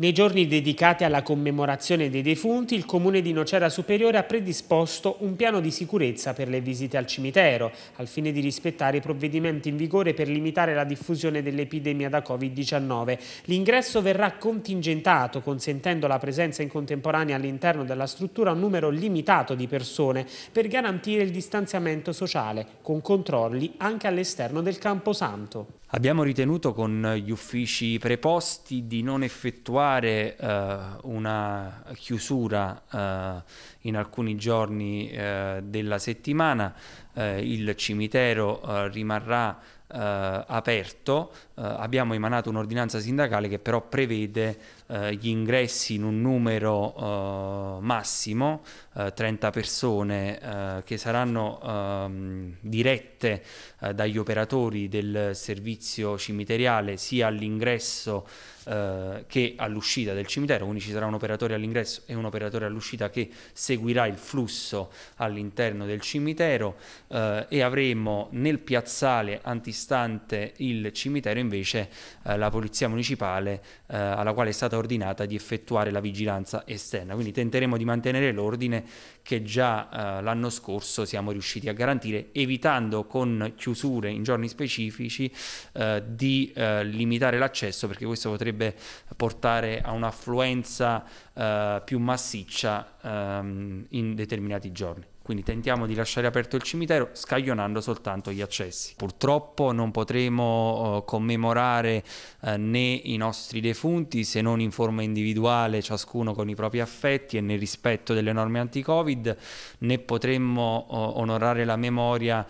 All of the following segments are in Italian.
Nei giorni dedicati alla commemorazione dei defunti, il Comune di Nocera Superiore ha predisposto un piano di sicurezza per le visite al cimitero, al fine di rispettare i provvedimenti in vigore per limitare la diffusione dell'epidemia da Covid-19. L'ingresso verrà contingentato, consentendo la presenza in contemporanea all'interno della struttura a un numero limitato di persone per garantire il distanziamento sociale, con controlli anche all'esterno del Camposanto. Abbiamo ritenuto con gli uffici preposti di non effettuare fare uh, una chiusura uh, in alcuni giorni uh, della settimana, il cimitero rimarrà eh, aperto, eh, abbiamo emanato un'ordinanza sindacale che però prevede eh, gli ingressi in un numero massimo, 30 persone che saranno ehm, dirette dagli operatori del servizio cimiteriale sia all'ingresso che all'uscita del cimitero, quindi ci sarà un operatore all'ingresso e un operatore all'uscita che seguirà il flusso all'interno del cimitero e avremo nel piazzale antistrada antistante il cimitero invece eh, la polizia municipale eh, alla quale è stata ordinata di effettuare la vigilanza esterna. Quindi tenteremo di mantenere l'ordine che già eh, l'anno scorso siamo riusciti a garantire, evitando con chiusure in giorni specifici eh, di eh, limitare l'accesso perché questo potrebbe portare a un'affluenza eh, più massiccia ehm, in determinati giorni quindi tentiamo di lasciare aperto il cimitero scaglionando soltanto gli accessi. Purtroppo non potremo uh, commemorare uh, né i nostri defunti se non in forma individuale, ciascuno con i propri affetti e nel rispetto delle norme anti-Covid, né potremmo uh, onorare la memoria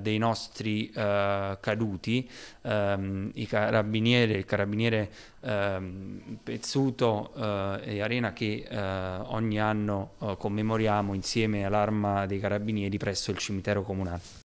dei nostri caduti, um, i carabinieri, il carabiniere Uh, Pezzuto uh, e Arena che uh, ogni anno commemoriamo insieme all'arma dei carabinieri presso il cimitero comunale.